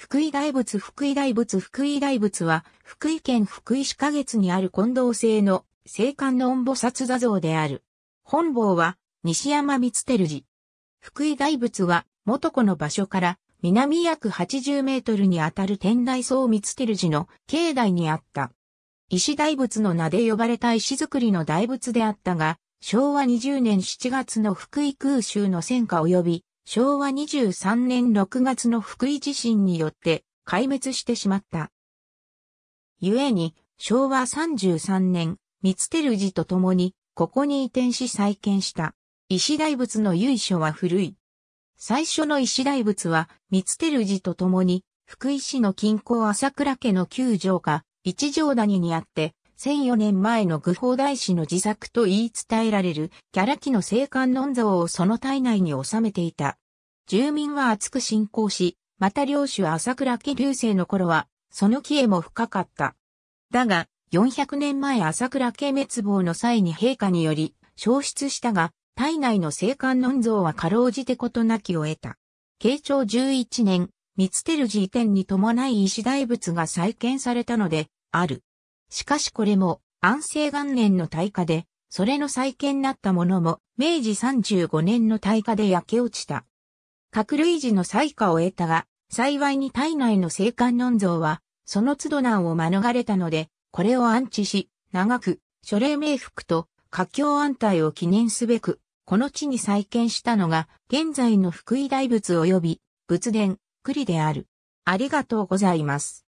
福井大仏福井大仏福井大仏は、福井県福井市下月にある近藤製の聖観の音菩薩座像である。本坊は、西山光照寺。福井大仏は、元子の場所から、南約80メートルにあたる天台宗光照寺の境内にあった。石大仏の名で呼ばれた石造りの大仏であったが、昭和20年7月の福井空襲の戦火及び昭和23年6月の福井地震によって壊滅してしまった。故に、昭和33年、三つ照寺と共に、ここに移転し再建した。石大仏の由緒は古い。最初の石大仏は、三つ照寺と共に、福井市の近郊朝倉家の旧城下、一条谷にあって、1004年前の愚法大師の自作と言い伝えられる、キャラキの聖観音像をその体内に収めていた。住民は厚く信仰し、また領主朝倉家流星の頃は、その帰依も深かった。だが、400年前朝倉家滅亡の際に陛下により、消失したが、体内の聖観音像はかろうじてことなきを得た。慶長11年、三つ照寺移転に伴い石大仏が再建されたので、ある。しかしこれも安政元年の大火で、それの再建になったものも、明治35年の大火で焼け落ちた。各類時の再火を得たが、幸いに体内の生観音像は、その都度難を免れたので、これを安置し、長く、諸霊冥福と、華僑安泰を記念すべく、この地に再建したのが、現在の福井大仏及び、仏殿、栗である。ありがとうございます。